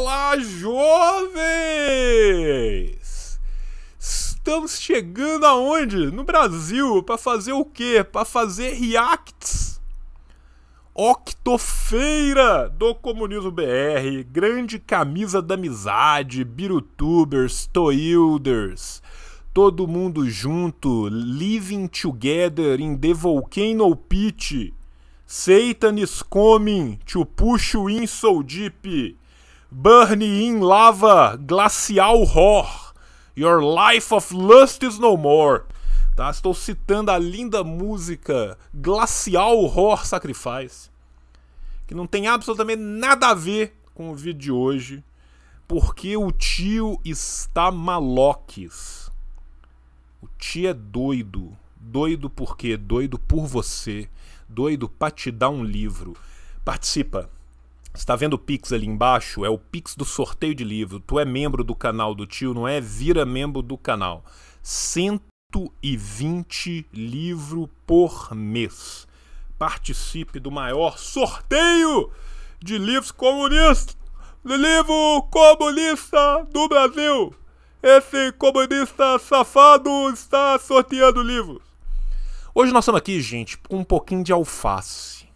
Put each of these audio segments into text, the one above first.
Olá, jovens! Estamos chegando aonde? No Brasil, para fazer o quê? Para fazer reacts. Octofeira do Comunismo BR, grande camisa da amizade, birutubers, toilders, todo mundo junto, living together in the volcano pit. Satan is coming to push you in so deep. Burn in Lava Glacial Horror. Your Life of Lust is No More. Tá? Estou citando a linda música Glacial Horror Sacrifice, que não tem absolutamente nada a ver com o vídeo de hoje, porque o tio está maloques. O tio é doido. Doido por quê? Doido por você. Doido para te dar um livro. Participa! está vendo o Pix ali embaixo? É o Pix do sorteio de livro. Tu é membro do canal do tio, não é? Vira membro do canal. 120 livro por mês. Participe do maior sorteio de livros comunistas. Livro comunista do Brasil. Esse comunista safado está sorteando livros. Hoje nós estamos aqui, gente, com um pouquinho de alface.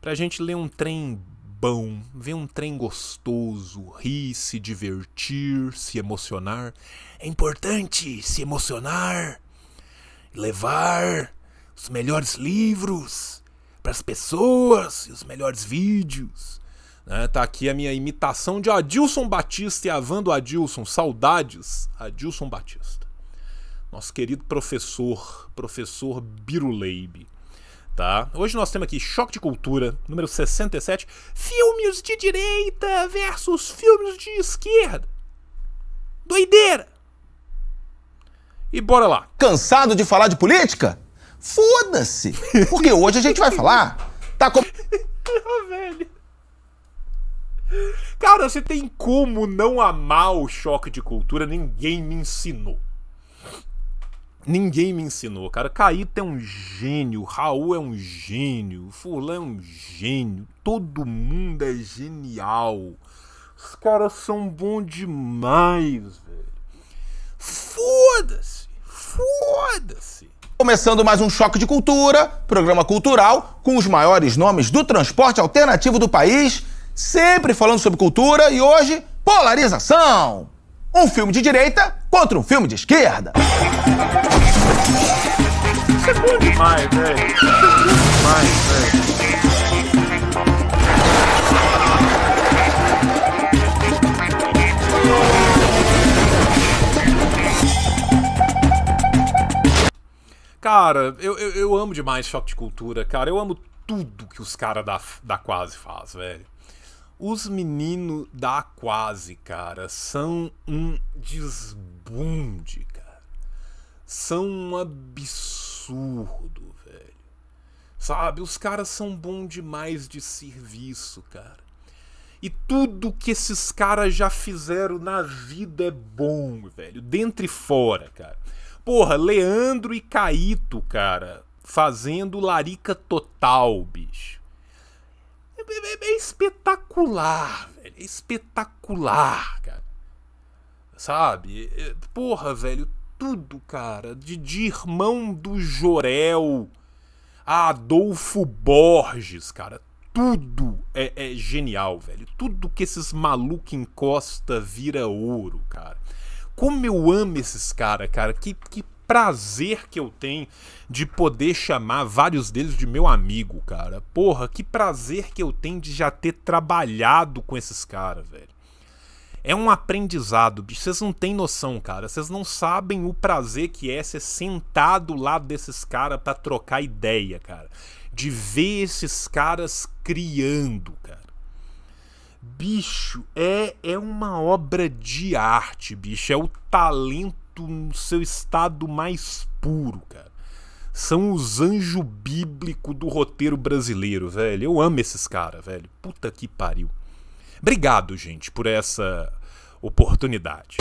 Pra gente ler um trem bom, ver um trem gostoso, rir, se divertir, se emocionar. É importante se emocionar, levar os melhores livros para as pessoas e os melhores vídeos. Né? Tá aqui a minha imitação de Adilson Batista e Avando Adilson, saudades, Adilson Batista. Nosso querido professor, professor Biruleibe tá? Hoje nós temos aqui Choque de Cultura, número 67, filmes de direita versus filmes de esquerda. Doideira! E bora lá. Cansado de falar de política? Foda-se! Porque hoje a gente vai falar. Tá com... velho. Cara, você tem como não amar o choque de cultura? Ninguém me ensinou. Ninguém me ensinou, cara. Caíto é um gênio, Raul é um gênio, Fulano é um gênio, todo mundo é genial. Os caras são bons demais, velho. Foda-se, foda-se. Começando mais um Choque de Cultura, programa cultural com os maiores nomes do transporte alternativo do país, sempre falando sobre cultura e hoje, polarização. Um filme de direita contra um filme de esquerda. Isso é bom demais, velho. Isso é né? bom demais, velho. Cara, eu, eu, eu, amo demais choque de cultura, cara. Eu amo tudo que os caras da, da Quase faz, velho. Os meninos da Quase, cara, são um desbunde, cara. São um absurdo absurdo, velho. Sabe, os caras são bons demais de serviço, cara. E tudo que esses caras já fizeram na vida é bom, velho. Dentro e fora, cara. Porra, Leandro e Caíto, cara, fazendo larica total, bicho. É, é, é, é espetacular, velho. É espetacular, cara. Sabe? É, é porra, velho tudo, cara. De, de irmão do Jorel a Adolfo Borges, cara. Tudo é, é genial, velho. Tudo que esses malucos encosta vira ouro, cara. Como eu amo esses caras, cara. Que, que prazer que eu tenho de poder chamar vários deles de meu amigo, cara. Porra, que prazer que eu tenho de já ter trabalhado com esses caras, velho. É um aprendizado, bicho. Vocês não têm noção, cara. Vocês não sabem o prazer que é ser sentado lá desses caras para trocar ideia, cara. De ver esses caras criando, cara. Bicho, é, é uma obra de arte, bicho. É o talento no seu estado mais puro, cara. São os anjos bíblicos do roteiro brasileiro, velho. Eu amo esses caras, velho. Puta que pariu. Obrigado, gente, por essa oportunidade.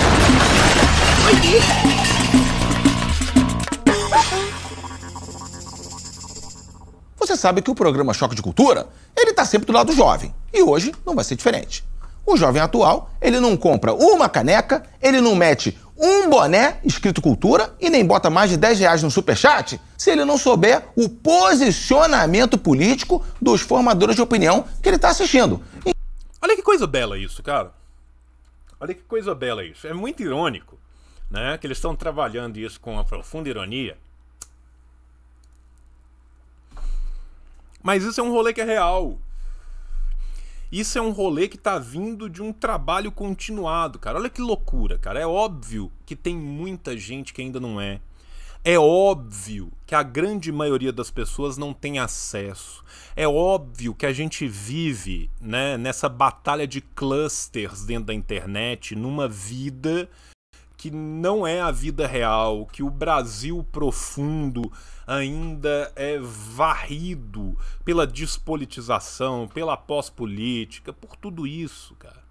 Você sabe que o programa Choque de Cultura, ele tá sempre do lado do jovem. E hoje não vai ser diferente. O jovem atual, ele não compra uma caneca, ele não mete um boné escrito cultura e nem bota mais de 10 reais no superchat se ele não souber o posicionamento político dos formadores de opinião que ele está assistindo. Olha que coisa bela isso, cara. Olha que coisa bela isso. É muito irônico, né? Que eles estão trabalhando isso com uma profunda ironia. Mas isso é um rolê que é real. Isso é um rolê que tá vindo de um trabalho continuado, cara. Olha que loucura, cara. É óbvio que tem muita gente que ainda não é. É óbvio que a grande maioria das pessoas não tem acesso. É óbvio que a gente vive né, nessa batalha de clusters dentro da internet, numa vida que não é a vida real, que o Brasil profundo ainda é varrido pela despolitização, pela pós-política, por tudo isso, cara.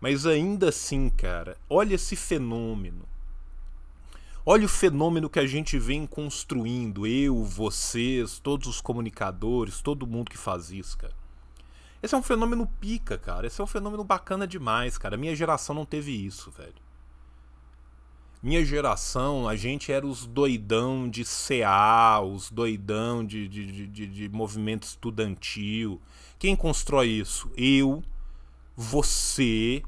Mas ainda assim, cara, olha esse fenômeno. Olha o fenômeno que a gente vem construindo, eu, vocês, todos os comunicadores, todo mundo que faz isso, cara. Esse é um fenômeno pica, cara. Esse é um fenômeno bacana demais, cara. Minha geração não teve isso, velho. Minha geração, a gente era os doidão de CA, os doidão de, de, de, de movimento estudantil. Quem constrói isso? Eu, você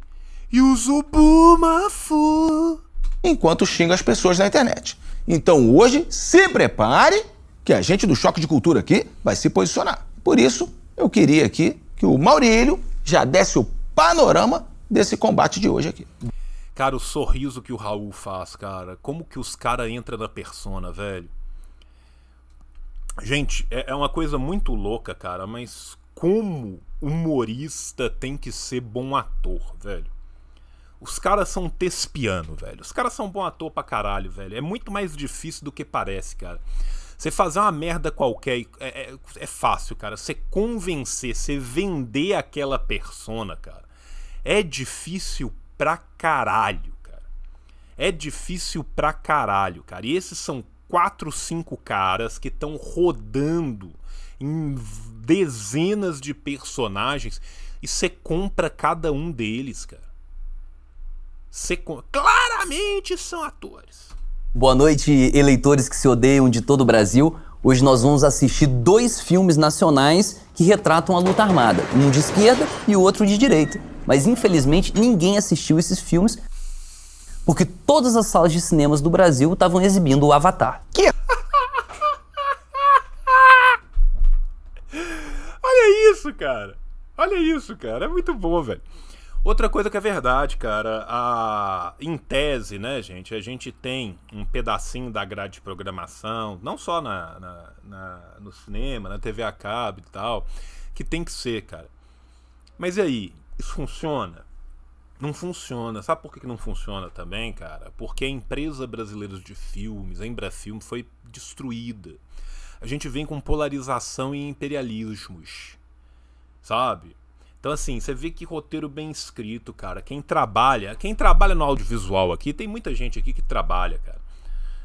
e o Zubumafu enquanto xinga as pessoas na internet. Então hoje, se prepare que a gente do Choque de Cultura aqui vai se posicionar. Por isso, eu queria aqui que o Maurílio já desse o panorama desse combate de hoje aqui. Cara, o sorriso que o Raul faz, cara. Como que os caras entram na persona, velho? Gente, é, é uma coisa muito louca, cara, mas como humorista tem que ser bom ator, velho? Os caras são tespiano, velho. Os caras são bom ator pra caralho, velho. É muito mais difícil do que parece, cara. Você fazer uma merda qualquer é, é, é fácil, cara. Você convencer, você vender aquela persona, cara. É difícil pra caralho, cara. É difícil pra caralho, cara. E esses são quatro, cinco caras que estão rodando em dezenas de personagens e você compra cada um deles, cara. Secund... Claramente são atores. Boa noite, eleitores que se odeiam de todo o Brasil. Hoje nós vamos assistir dois filmes nacionais que retratam a luta armada, um de esquerda e o outro de direita. Mas infelizmente ninguém assistiu esses filmes porque todas as salas de cinemas do Brasil estavam exibindo o Avatar. Que? Olha isso, cara. Olha isso, cara. É muito bom, velho. Outra coisa que é verdade, cara, a... em tese, né, gente, a gente tem um pedacinho da grade de programação, não só na, na, na, no cinema, na TV a cabo e tal, que tem que ser, cara. Mas e aí, isso funciona? Não funciona. Sabe por que não funciona também, cara? Porque a empresa brasileira de filmes, a Embrafilme, foi destruída. A gente vem com polarização e imperialismos, sabe? Então, assim, você vê que roteiro bem escrito, cara. Quem trabalha, quem trabalha no audiovisual aqui, tem muita gente aqui que trabalha, cara.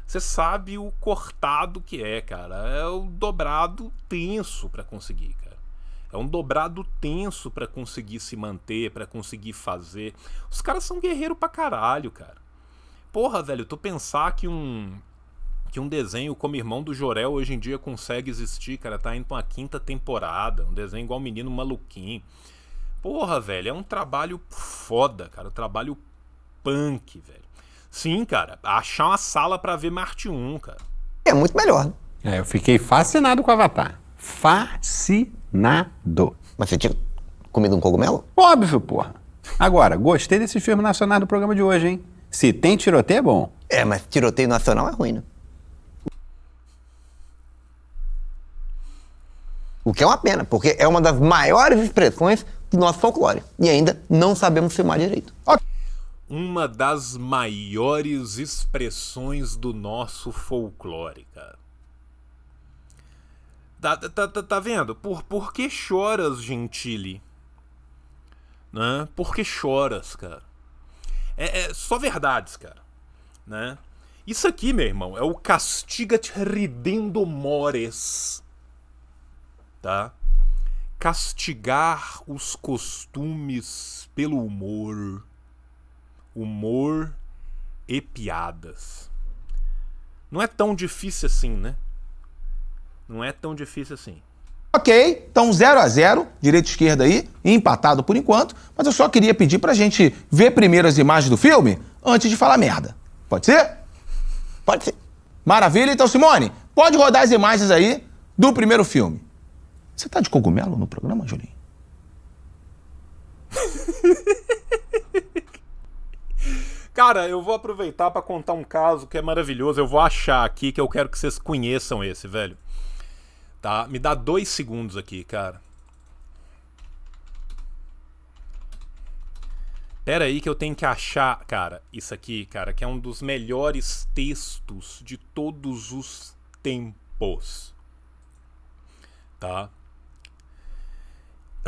Você sabe o cortado que é, cara. É o dobrado tenso para conseguir, cara. É um dobrado tenso para conseguir se manter, para conseguir fazer. Os caras são guerreiro pra caralho, cara. Porra, velho, tu pensar que um que um desenho como Irmão do Jorel hoje em dia consegue existir, cara, tá indo pra uma quinta temporada, um desenho igual Menino Maluquinho. Porra, velho, é um trabalho foda, cara. Um trabalho punk, velho. Sim, cara, achar uma sala para ver Marte 1, cara. É muito melhor. Né? É, eu fiquei fascinado com o Avatar. Fascinado. Mas você tinha comido um cogumelo? Óbvio, porra. Agora, gostei desse filme nacional do programa de hoje, hein? Se tem tiroteio, é bom. É, mas tiroteio nacional é ruim, né? O que é uma pena, porque é uma das maiores expressões do nosso folclore. E ainda não sabemos filmar direito. Okay. Uma das maiores expressões do nosso folclore, cara. Tá, tá, tá, tá vendo? Por, por que choras, Gentili? Né? Por que choras, cara? É, é só verdades, cara. Né? Isso aqui, meu irmão, é o castiga-te Ridendo Mores. Tá? castigar os costumes pelo humor, humor e piadas. Não é tão difícil assim, né? Não é tão difícil assim. Ok, então 0 a 0 direita e esquerda aí, empatado por enquanto, mas eu só queria pedir pra gente ver primeiro as imagens do filme antes de falar merda. Pode ser? Pode ser. Maravilha, então Simone, pode rodar as imagens aí do primeiro filme. Você tá de cogumelo no programa, Julinho? Cara, eu vou aproveitar para contar um caso que é maravilhoso. Eu vou achar aqui que eu quero que vocês conheçam esse, velho. Tá? Me dá dois segundos aqui, cara. Pera aí que eu tenho que achar, cara, isso aqui, cara, que é um dos melhores textos de todos os tempos. Tá?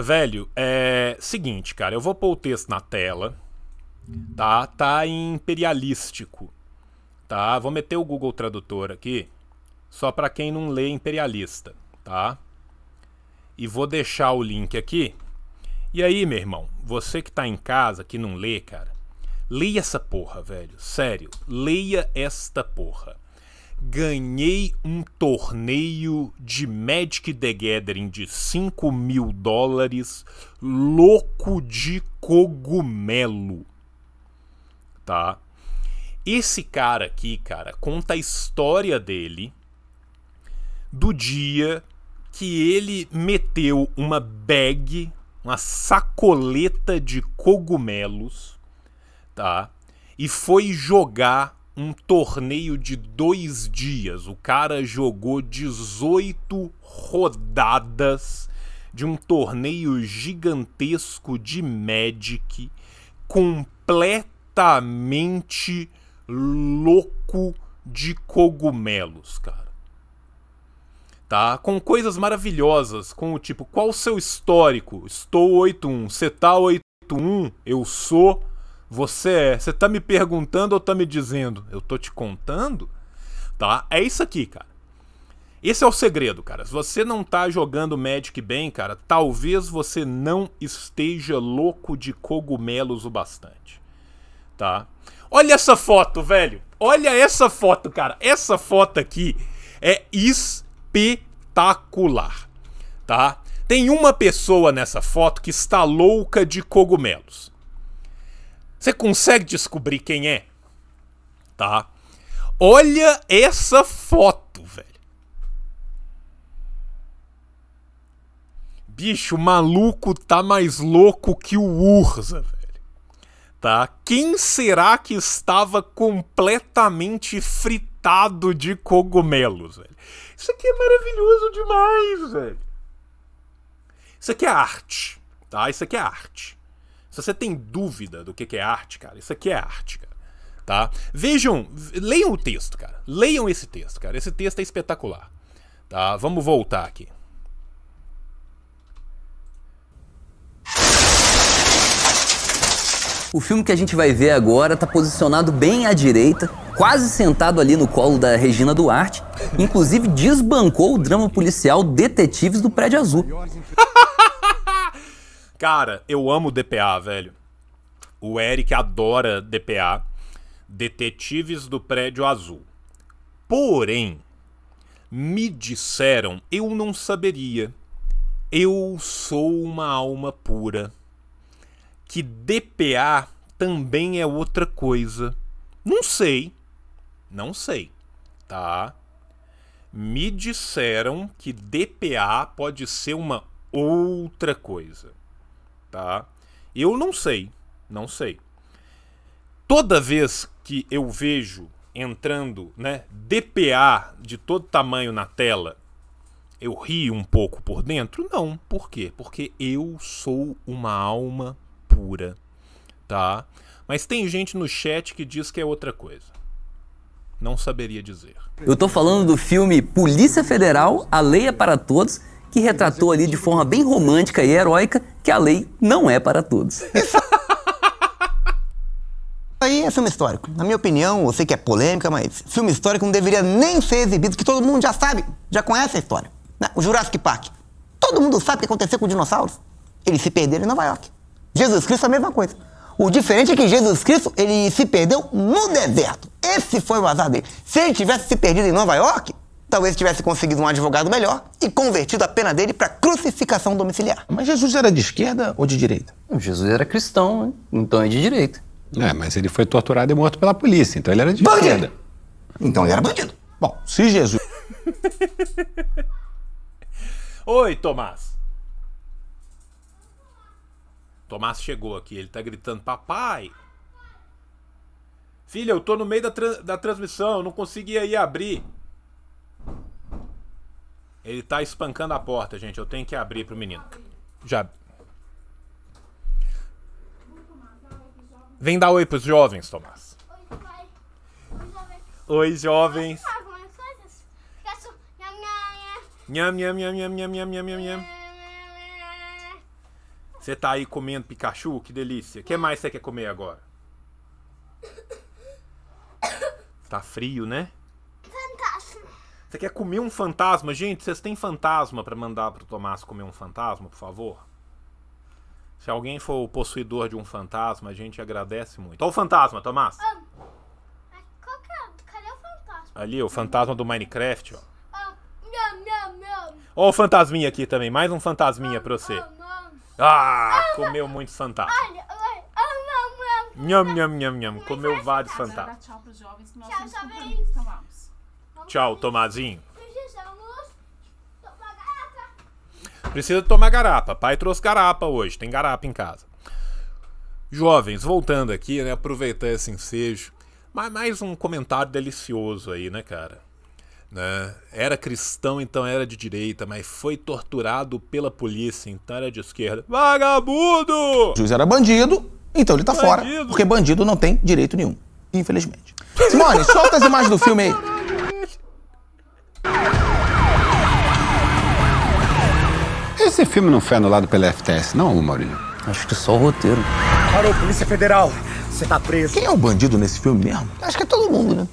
Velho, é seguinte, cara, eu vou pôr o texto na tela, tá? Tá em imperialístico, tá? Vou meter o Google Tradutor aqui, só para quem não lê imperialista, tá? E vou deixar o link aqui. E aí, meu irmão, você que tá em casa, que não lê, cara, leia essa porra, velho. Sério, leia esta porra ganhei um torneio de Magic the Gathering de 5 mil dólares, louco de cogumelo. Tá? Esse cara aqui, cara, conta a história dele do dia que ele meteu uma bag, uma sacoleta de cogumelos, tá? E foi jogar um torneio de dois dias. O cara jogou 18 rodadas de um torneio gigantesco de Magic, completamente louco de cogumelos, cara. Tá? Com coisas maravilhosas, com o tipo, qual o seu histórico? Estou 8-1, você tá 8-1, eu sou você é. Você tá me perguntando ou tá me dizendo? Eu tô te contando? Tá? É isso aqui, cara. Esse é o segredo, cara. Se você não tá jogando Magic bem, cara, talvez você não esteja louco de cogumelos o bastante. Tá? Olha essa foto, velho. Olha essa foto, cara. Essa foto aqui é espetacular. Tá? Tem uma pessoa nessa foto que está louca de cogumelos. Você consegue descobrir quem é? Tá? Olha essa foto, velho. Bicho, o maluco tá mais louco que o Urza, velho. Tá? Quem será que estava completamente fritado de cogumelos, velho? Isso aqui é maravilhoso demais, velho. Isso aqui é arte, tá? Isso aqui é arte. Se você tem dúvida do que, é arte, cara, isso aqui é arte, cara. Tá? Vejam, leiam o texto, cara. Leiam esse texto, cara. Esse texto é espetacular. Tá? Vamos voltar aqui. O filme que a gente vai ver agora está posicionado bem à direita, quase sentado ali no colo da Regina Duarte. Inclusive desbancou o drama policial Detetives do Prédio Azul. Cara, eu amo DPA, velho. O Eric adora DPA. Detetives do Prédio Azul. Porém, me disseram, eu não saberia. Eu sou uma alma pura. Que DPA também é outra coisa. Não sei. Não sei. Tá? Me disseram que DPA pode ser uma outra coisa tá? Eu não sei, não sei. Toda vez que eu vejo entrando, né, DPA de todo tamanho na tela, eu rio um pouco por dentro? Não, por quê? Porque eu sou uma alma pura, tá? Mas tem gente no chat que diz que é outra coisa. Não saberia dizer. Eu tô falando do filme Polícia Federal, A Lei é para Todos, que retratou ali de forma bem romântica e heróica que a lei não é para todos. Aí é filme histórico. Na minha opinião, eu sei que é polêmica, mas filme histórico não deveria nem ser exibido, que todo mundo já sabe, já conhece a história. Né? O Jurassic Park. Todo mundo sabe o que aconteceu com os dinossauros. Eles se perderam em Nova York. Jesus Cristo é a mesma coisa. O diferente é que Jesus Cristo, ele se perdeu no deserto. Esse foi o azar dele. Se ele tivesse se perdido em Nova York, talvez tivesse conseguido um advogado melhor e convertido a pena dele para crucificação domiciliar. Mas Jesus era de esquerda ou de direita? Jesus era cristão, então é de direita. É, mas ele foi torturado e morto pela polícia, então ele era de bandido. esquerda. Então ele era bandido. Bom, se Jesus. Oi, Tomás. Tomás chegou aqui, ele tá gritando: Papai! Filha, eu tô no meio da, tra da transmissão, eu não conseguia ir abrir. Ele tá espancando a porta, gente. Eu tenho que abrir pro menino. Já. Vem dar oi pros jovens, Tomás. Oi, pai. Oi, jovens. Oi, jovens. Você tá aí comendo Pikachu? Que delícia. O que mais você quer comer agora? Tá frio, né? Você quer comer um fantasma? Gente, vocês têm fantasma para mandar pro Tomás comer um fantasma, por favor? Se alguém for o possuidor de um fantasma, a gente agradece muito. Olha o fantasma, Tomás. Ah, qual que é? Cadê o fantasma? Ali, o fantasma do Minecraft, ó. Ah, não, não, não. Ó o fantasminha aqui também. Mais um fantasminha ah, pra você. Ah, ah, ah comeu muito fantasma. Olha, olha. Ah, nham, nham, nham, nham. Comeu é vários fantasmas. Tchau, jovens. tchau, jovens. Então Tchau, Tomazinho. Precisa tomar garapa. Pai trouxe garapa hoje, tem garapa em casa. Jovens, voltando aqui, né, aproveitar esse ensejo, mais um comentário delicioso aí, né, cara? Né? Era cristão, então era de direita, mas foi torturado pela polícia, então era de esquerda. Vagabundo! Jus era bandido, então ele tá bandido. fora, porque bandido não tem direito nenhum, infelizmente. Simone, solta as imagens do filme aí. esse filme não foi anulado pela FTS, não, Maurílio? Acho que só o roteiro. Parou, Polícia Federal! Você tá preso. Quem é o bandido nesse filme mesmo? Acho que é todo mundo, né?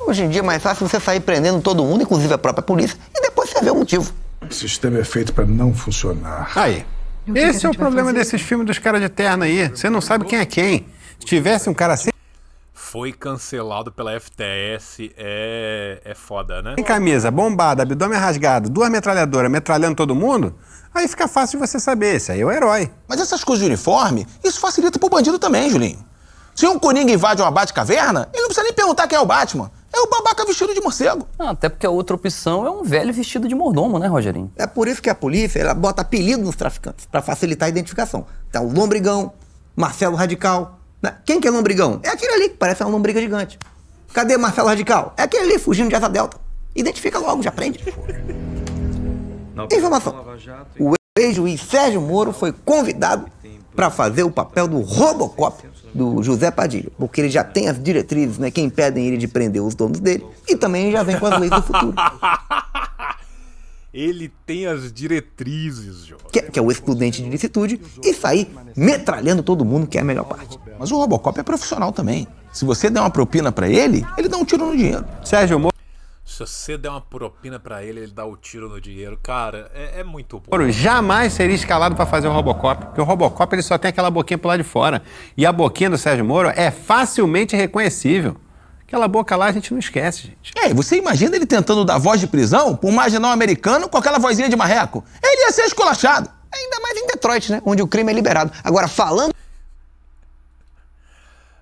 Hoje em dia é mais fácil você sair prendendo todo mundo, inclusive a própria polícia, e depois você vê o motivo. O sistema é feito para não funcionar. Aí. Esse é o problema desses filmes dos caras de terno aí. Você não sabe quem é quem. Se tivesse um cara sem assim, foi cancelado pela FTS é, é foda, né? Sem camisa, bombada, abdômen rasgado, duas metralhadoras metralhando todo mundo, aí fica fácil de você saber, esse aí é o herói. Mas essas coisas de uniforme, isso facilita pro bandido também, Julinho. Se um Coringa invade uma Batcaverna, ele não precisa nem perguntar quem é o Batman. É o babaca vestido de morcego. Ah, até porque a outra opção é um velho vestido de mordomo, né, Rogerinho? É por isso que a polícia ela bota apelido nos traficantes, para facilitar a identificação. Tá o Lombrigão, Marcelo Radical, né? Quem que é lombrigão? É aquele ali que parece uma lombriga gigante. Cadê Marcelo Radical? É aquele ali fugindo de asa delta. Identifica logo, já aprende. Informação. O ex-juiz Sérgio Moro foi convidado para fazer o papel do Robocop do José Padilha, porque ele já tem as diretrizes né, que impedem ele de prender os donos dele e também já vem com as leis do futuro. Ele tem as diretrizes, Jorge. Que, que, é o excludente de licitude e sair metralhando todo mundo, que é a melhor parte. Mas o Robocop é profissional também. Se você der uma propina para ele, ele dá um tiro no dinheiro. Sérgio Moro. Se você der uma propina para ele, ele dá o um tiro no dinheiro. Cara, é, é muito bom. Moro jamais seria escalado para fazer o um Robocop, porque o Robocop ele só tem aquela boquinha pro lado de fora. E a boquinha do Sérgio Moro é facilmente reconhecível. Aquela boca lá a gente não esquece, gente. É, você imagina ele tentando dar voz de prisão por um marginal americano com aquela vozinha de marreco? Ele ia ser esculachado. Ainda mais em Detroit, né? Onde o crime é liberado. Agora, falando.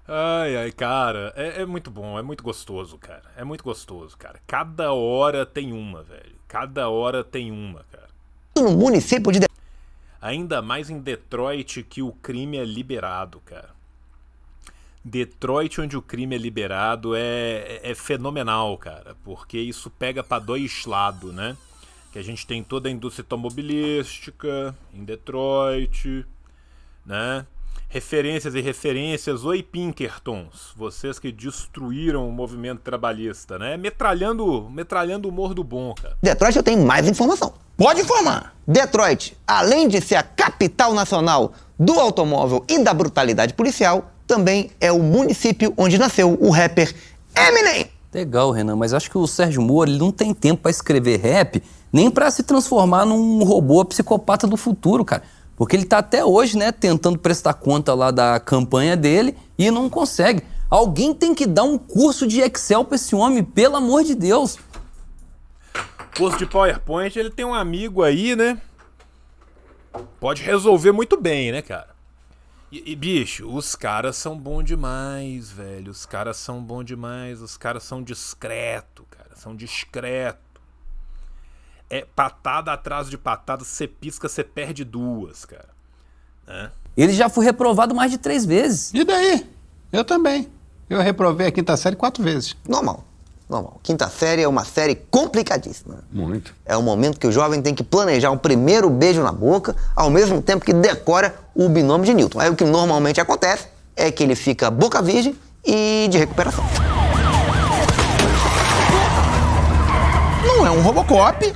Ai, ai, cara, é, é, muito bom, é muito gostoso, cara. É muito gostoso, cara. Cada hora tem uma, velho. Cada hora tem uma, cara. No município de. Ainda mais em Detroit que o crime é liberado, cara. Detroit, onde o crime é liberado, é, é fenomenal, cara, porque isso pega para dois lados, né? Que a gente tem toda a indústria automobilística em Detroit, né? Referências e referências. Oi, Pinkertons, vocês que destruíram o movimento trabalhista, né? Metralhando, metralhando o humor do bom, cara. Detroit eu tenho mais informação. Pode informar! Detroit, além de ser a capital nacional do automóvel e da brutalidade policial, também é o município onde nasceu o rapper Eminem. Legal, Renan, mas acho que o Sérgio Moro ele não tem tempo para escrever rap, nem para se transformar num robô psicopata do futuro, cara. Porque ele tá até hoje, né, tentando prestar conta lá da campanha dele e não consegue. Alguém tem que dar um curso de Excel para esse homem, pelo amor de Deus. Curso de PowerPoint, ele tem um amigo aí, né? Pode resolver muito bem, né, cara? E, e, bicho, os caras são bons demais, velho. Os caras são bons demais. Os caras são discreto, cara. São discreto. É patada atrás de patada. Você pisca, você perde duas, cara. Né? Ele já foi reprovado mais de três vezes. E daí? Eu também. Eu reprovei a quinta série quatro vezes. Normal normal. Quinta série é uma série complicadíssima. Muito. É o momento que o jovem tem que planejar um primeiro beijo na boca, ao mesmo tempo que decora o binômio de Newton. Aí o que normalmente acontece é que ele fica boca virgem e de recuperação. Não é um Robocop,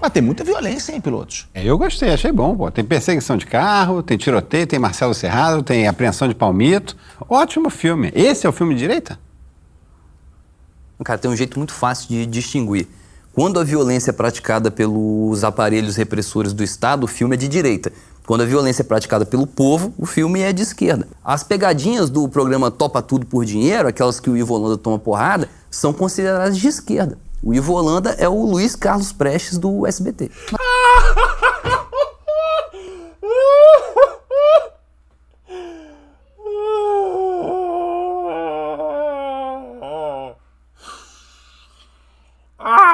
mas tem muita violência, hein, pilotos? É, eu gostei, achei bom, pô. Tem perseguição de carro, tem tiroteio, tem Marcelo Serrado, tem apreensão de palmito. Ótimo filme. Esse é o filme de direita? Cara, tem um jeito muito fácil de distinguir. Quando a violência é praticada pelos aparelhos repressores do Estado, o filme é de direita. Quando a violência é praticada pelo povo, o filme é de esquerda. As pegadinhas do programa Topa Tudo por Dinheiro, aquelas que o Ivo Holanda toma porrada, são consideradas de esquerda. O Ivo Holanda é o Luiz Carlos Prestes do SBT.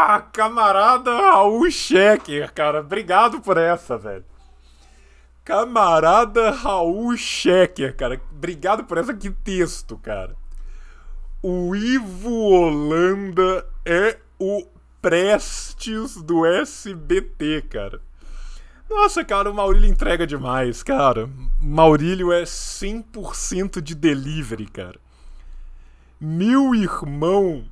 Ah, camarada Raul Checker, cara. Obrigado por essa, velho. Camarada Raul Checker, cara. Obrigado por essa. Que texto, cara. O Ivo Holanda é o Prestes do SBT, cara. Nossa, cara, o Maurílio entrega demais, cara. Maurílio é 100% de delivery, cara. Meu irmão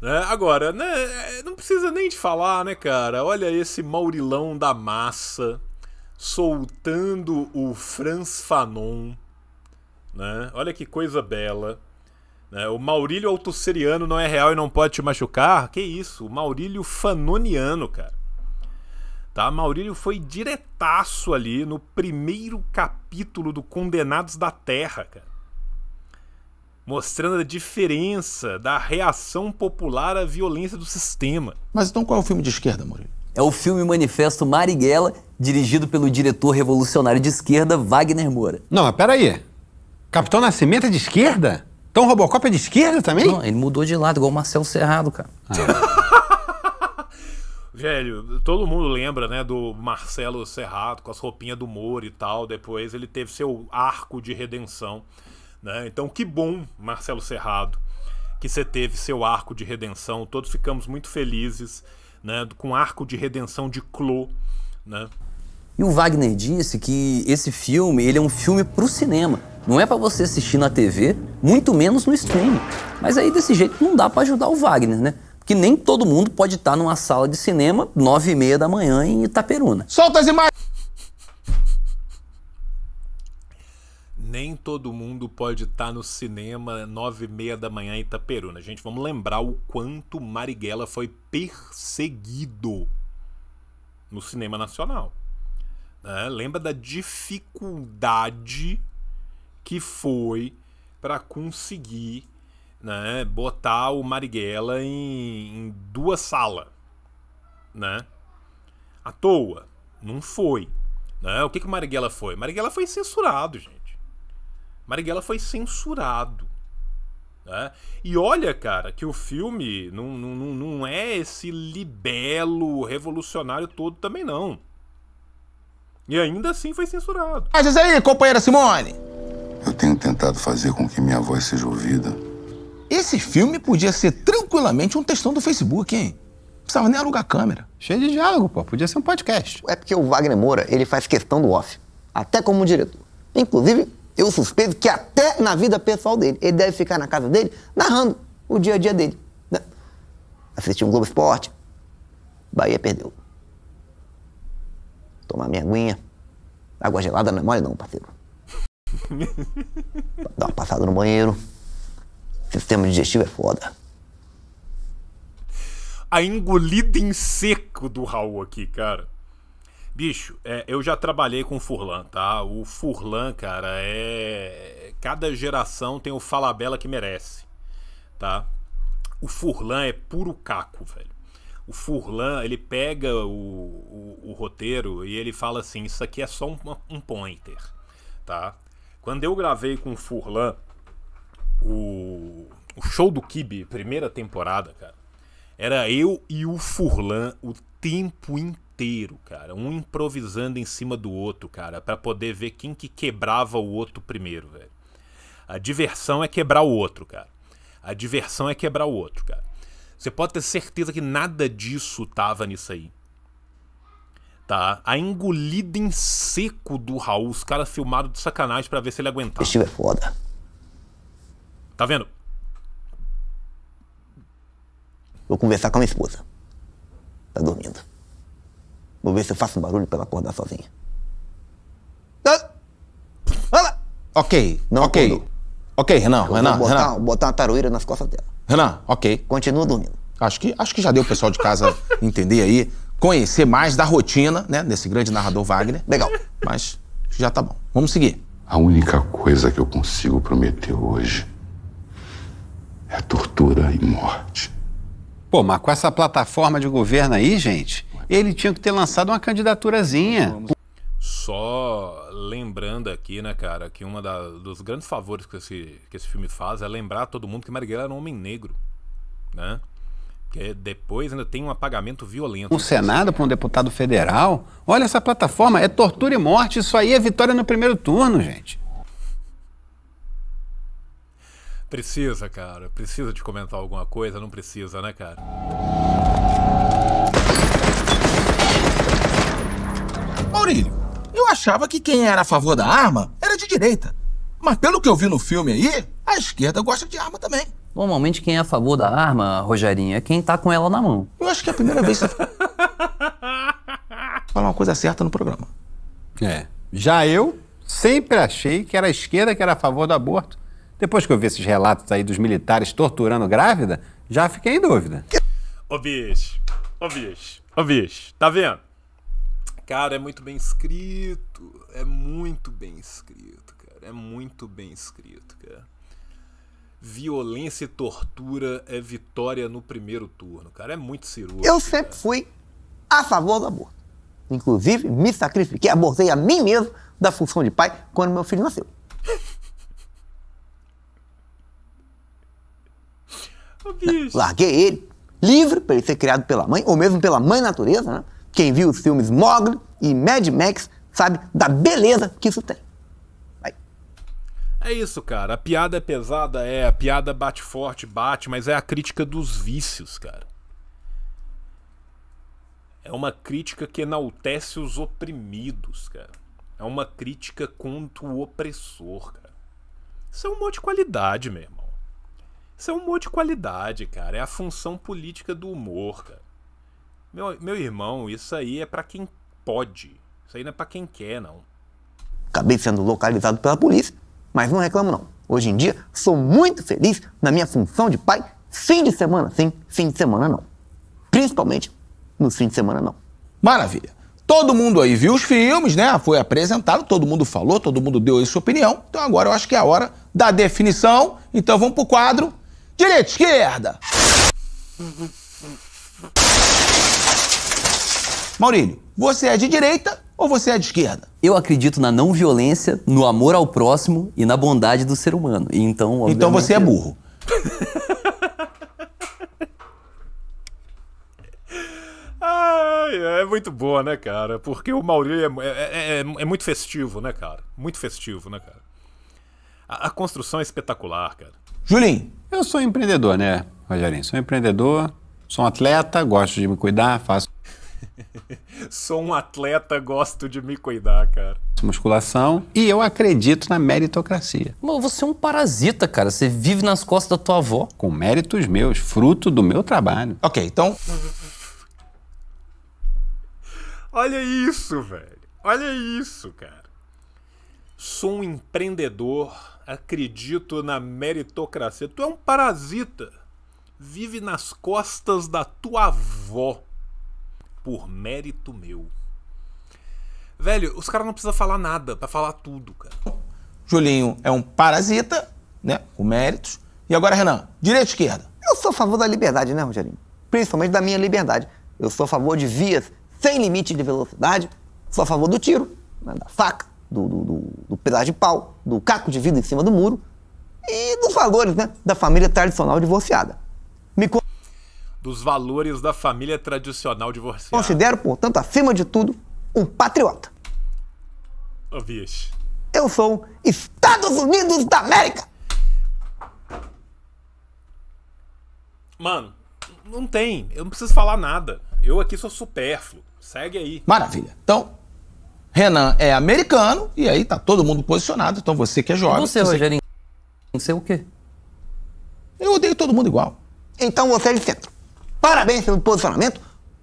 né? Agora, né, é, não precisa nem de falar, né, cara? Olha esse Maurilão da massa soltando o Franz Fanon. Né? Olha que coisa bela. Né? O Maurílio Autosseriano não é real e não pode te machucar? Que isso? O Maurílio Fanoniano, cara. Tá? Maurílio foi diretaço ali no primeiro capítulo do Condenados da Terra, cara mostrando a diferença da reação popular à violência do sistema. Mas então qual é o filme de esquerda, Murilo? É o filme Manifesto Marighella, dirigido pelo diretor revolucionário de esquerda Wagner Moura. Não, mas peraí. Capitão Nascimento é de esquerda? Então Robocop é de esquerda também? Não, ele mudou de lado, igual o Marcelo Serrado, cara. Ah. Velho, todo mundo lembra, né, do Marcelo Serrado com as roupinhas do Moro e tal. Depois ele teve seu arco de redenção. Né? Então, que bom, Marcelo Serrado, que você teve seu arco de redenção. Todos ficamos muito felizes né, com o arco de redenção de Clô. Né? E o Wagner disse que esse filme ele é um filme para o cinema. Não é para você assistir na TV, muito menos no streaming. Mas aí desse jeito não dá para ajudar o Wagner, né? Porque nem todo mundo pode estar numa sala de cinema nove e meia da manhã em Itaperuna. Solta as imagens! nem todo mundo pode estar tá no cinema nove e meia da manhã em Itaperuna. Gente, vamos lembrar o quanto Marighella foi perseguido no cinema nacional. Né? Lembra da dificuldade que foi para conseguir né, botar o Marighella em, em duas salas. Né? À toa. Não foi. Né? O que, que o Marighella foi? Marighella foi censurado, gente. Marighella foi censurado. Né? E olha, cara, que o filme não, não, não é esse libelo revolucionário todo também, não. E ainda assim foi censurado. Mas diz aí, companheira Simone! Eu tenho tentado fazer com que minha voz seja ouvida. Esse filme podia ser tranquilamente um textão do Facebook, hein? precisava nem alugar câmera. Cheio de diálogo, pô. Podia ser um podcast. É porque o Wagner Moura, ele faz questão do off. Até como diretor. Inclusive, eu suspeito que até na vida pessoal dele, ele deve ficar na casa dele narrando o dia a dia dele. Assistir né? Assistiu um Globo Esporte, Bahia perdeu. Tomar minha aguinha. Água gelada não é mole não, parceiro. Dá uma passada no banheiro. Sistema digestivo é foda. A engolida em seco do Raul aqui, cara. Bicho, é, eu já trabalhei com o Furlan, tá? O Furlan, cara, é. Cada geração tem o Falabella que merece, tá? O Furlan é puro caco, velho. O Furlan, ele pega o, o, o roteiro e ele fala assim: Isso aqui é só um, um pointer, tá? Quando eu gravei com o Furlan o, o show do Kibe, primeira temporada, cara, era eu e o Furlan o tempo inteiro inteiro, cara. Um improvisando em cima do outro, cara, para poder ver quem que quebrava o outro primeiro, velho. A diversão é quebrar o outro, cara. A diversão é quebrar o outro, cara. Você pode ter certeza que nada disso tava nisso aí. Tá? A engolida em seco do Raul, os caras filmaram de sacanagem para ver se ele aguentava. isso é foda. Tá vendo? Vou conversar com a minha esposa. Tá dormindo. Vou ver se eu faço barulho pra ela acordar sozinha. Ah! Ok, não ok. Acordou. Ok, Renan, eu Renan, vou botar, Renan. botar uma taroeira nas costas dela. Renan, ok. Continua dormindo. Acho que, acho que já deu o pessoal de casa entender aí, conhecer mais da rotina, né, desse grande narrador Wagner. Legal. Mas já tá bom. Vamos seguir. A única coisa que eu consigo prometer hoje é tortura e morte. Pô, mas com essa plataforma de governo aí, gente, ele tinha que ter lançado uma candidaturazinha. Só lembrando aqui, né, cara, que um dos grandes favores que esse, que esse filme faz é lembrar a todo mundo que Marighella era um homem negro, né? Porque depois ainda tem um apagamento violento. Um Senado para um deputado federal? Olha essa plataforma, é tortura e morte, isso aí é vitória no primeiro turno, gente. Precisa, cara. Precisa de comentar alguma coisa? Não precisa, né, cara? Maurílio, eu achava que quem era a favor da arma era de direita. Mas pelo que eu vi no filme aí, a esquerda gosta de arma também. Normalmente quem é a favor da arma, rogerinha, é quem tá com ela na mão. Eu acho que é a primeira vez que você falar uma coisa certa no programa. É. Já eu sempre achei que era a esquerda que era a favor do aborto. Depois que eu vi esses relatos aí dos militares torturando grávida, já fiquei em dúvida. Ô bicho, ô bicho, ô bicho, tá vendo? Cara, é muito bem escrito. É muito bem escrito, cara. É muito bem escrito, cara. Violência e tortura é vitória no primeiro turno, cara. É muito cirúrgico. Eu sempre cara. fui a favor do aborto. Inclusive, me sacrifiquei, abortei a mim mesmo da função de pai quando meu filho nasceu. Larguei ele, livre para ele ser criado pela mãe, ou mesmo pela mãe natureza, né? Quem viu os filmes Mogli e Mad Max sabe da beleza que isso tem. Vai. É isso, cara. A piada é pesada, é. A piada bate forte, bate, mas é a crítica dos vícios, cara. É uma crítica que enaltece os oprimidos, cara. É uma crítica contra o opressor, cara. Isso é um monte de qualidade, meu irmão. Isso é um monte de qualidade, cara. É a função política do humor, cara. Meu, meu irmão, isso aí é para quem pode. Isso aí não é para quem quer, não. Acabei sendo localizado pela polícia, mas não reclamo não. Hoje em dia, sou muito feliz na minha função de pai, fim de semana sim, fim de semana não. Principalmente no fim de semana não. Maravilha. Todo mundo aí viu os filmes, né? Foi apresentado, todo mundo falou, todo mundo deu aí sua opinião. Então agora eu acho que é a hora da definição. Então vamos pro quadro Direita Esquerda. Maurílio, você é de direita ou você é de esquerda? Eu acredito na não violência, no amor ao próximo e na bondade do ser humano. E então, então você é burro. Ai, é muito boa, né, cara? Porque o Maurílio é, é, é, é, é muito festivo, né, cara? Muito festivo, né, cara? A, a, construção é espetacular, cara. Julinho. Eu sou empreendedor, né, Rogerinho? Sou empreendedor, sou um atleta, gosto de me cuidar, faço Sou um atleta, gosto de me cuidar, cara. Musculação. E eu acredito na meritocracia. Mas você é um parasita, cara. Você vive nas costas da tua avó. Com méritos meus, fruto do meu trabalho. Ok, então. Olha isso, velho. Olha isso, cara. Sou um empreendedor, acredito na meritocracia. Tu é um parasita. Vive nas costas da tua avó por mérito meu. Velho, os caras não precisam falar nada para falar tudo, cara. Julinho é um parasita, né? Com méritos. E agora, Renan, direita ou esquerda? Eu sou a favor da liberdade, né, Rogerinho? Principalmente da minha liberdade. Eu sou a favor de vias sem limite de velocidade. Sou a favor do tiro, né, da faca, do, do, do, do pedaço de pau, do caco de vidro em cima do muro. E dos valores, né? Da família tradicional divorciada dos valores da família tradicional divorciada. Considero, portanto, acima de tudo, um patriota. Oh, Eu sou Estados Unidos da América! Mano, não tem. Eu não preciso falar nada. Eu aqui sou supérfluo. Segue aí. Maravilha. Então, Renan é americano e aí tá todo mundo posicionado. Então você que é jovem. Você, você... Rogerinho, sei é o quê? Eu odeio todo mundo igual. Então você é de centro. Parabéns pelo posicionamento.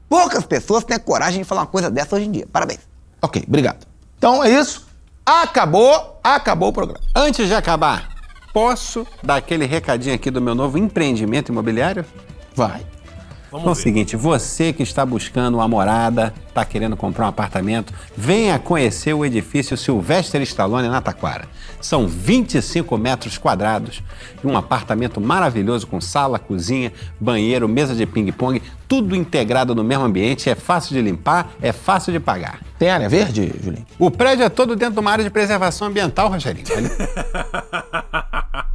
Poucas pessoas têm coragem de falar uma coisa dessa hoje em dia. Parabéns. Ok, obrigado. Então é isso. Acabou, acabou o programa. Antes de acabar, posso dar aquele recadinho aqui do meu novo empreendimento imobiliário? Vai. Vamos então é o seguinte, você que está buscando uma morada, está querendo comprar um apartamento, venha conhecer o edifício Sylvester Stallone na Taquara. São 25 metros quadrados e um apartamento maravilhoso com sala, cozinha, banheiro, mesa de ping-pong, tudo integrado no mesmo ambiente, é fácil de limpar, é fácil de pagar. Tem área verde, Julinho? O prédio é todo dentro de uma área de preservação ambiental, Rogerinho.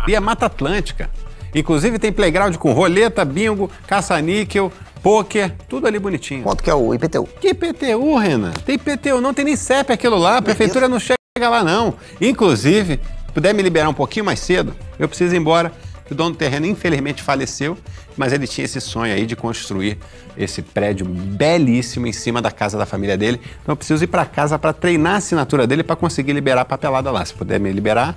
E a é Mata Atlântica. Inclusive tem playground com roleta, bingo, caça-níquel, pôquer, tudo ali bonitinho. Quanto que é o IPTU? Que IPTU, Renan? Tem IPTU, não tem nem CEP aquilo lá, a prefeitura não chega lá não. Inclusive, puder me liberar um pouquinho mais cedo, eu preciso ir embora. O dono do terreno, infelizmente, faleceu, mas ele tinha esse sonho aí de construir esse prédio belíssimo em cima da casa da família dele. Então eu preciso ir para casa para treinar a assinatura dele para conseguir liberar a papelada lá. Se puder me liberar.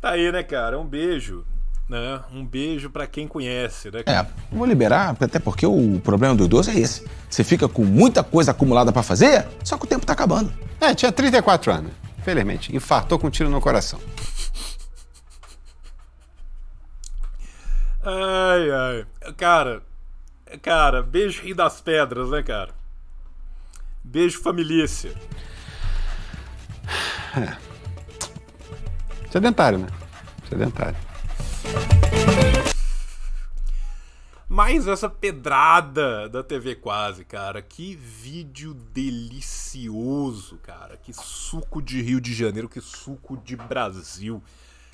Tá aí, né, cara? Um beijo. Né? Um beijo para quem conhece, né? É, vou liberar, até porque o problema do idoso é esse. Você fica com muita coisa acumulada para fazer, só que o tempo tá acabando. É, tinha 34 anos. infelizmente, infartou com um tiro no coração. Ai, ai. Cara, cara, beijo e das pedras, né, cara? Beijo familícia. É. Sedentário, né? Sedentário. Mais essa pedrada da TV quase, cara. Que vídeo delicioso, cara. Que suco de Rio de Janeiro, que suco de Brasil.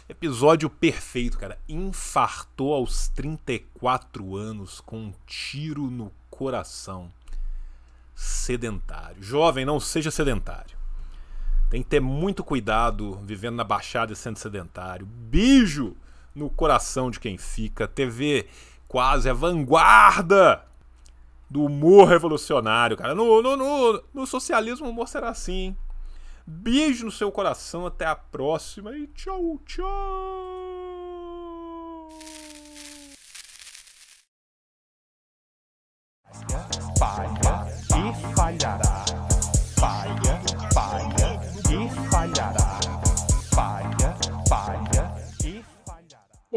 Episódio perfeito, cara. Infartou aos 34 anos com um tiro no coração. Sedentário. Jovem, não seja sedentário. Tem que ter muito cuidado vivendo na Baixada e sendo sedentário. Beijo! no coração de quem fica. TV quase é vanguarda do humor revolucionário, cara. No, no, no, no socialismo o humor será assim. Beijo no seu coração, até a próxima e tchau, tchau!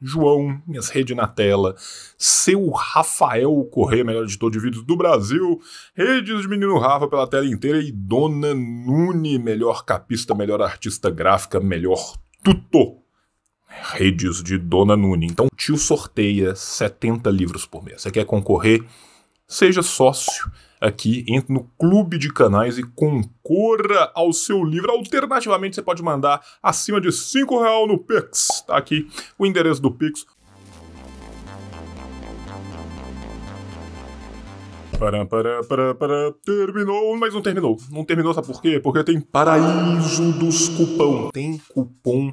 João, minhas redes na tela, seu Rafael Correia, melhor editor de vídeos do Brasil, redes de Menino Rafa pela tela inteira e Dona Nune, melhor capista, melhor artista gráfica, melhor tutor redes de Dona Nune. Então, tio sorteia 70 livros por mês. Você quer concorrer? Seja sócio aqui, entre no clube de canais e concorra ao seu livro. Alternativamente, você pode mandar acima de cinco real no Pix. Tá aqui o endereço do Pix. Pará, pará, pará, pará. Terminou, mas não terminou. Não terminou, sabe por quê? Porque tem Paraíso dos Cupom. Tem cupom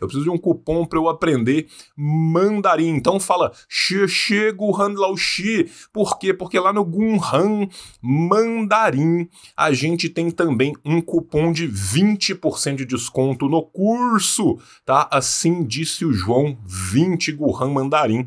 Eu preciso de um cupom para eu aprender mandarim. Então fala Chego Hanlao Laoshi. Por quê? Porque lá no Gunhan Mandarim a gente tem também um cupom de 20% de desconto no curso, tá? Assim disse o João 20 Gurhan Mandarim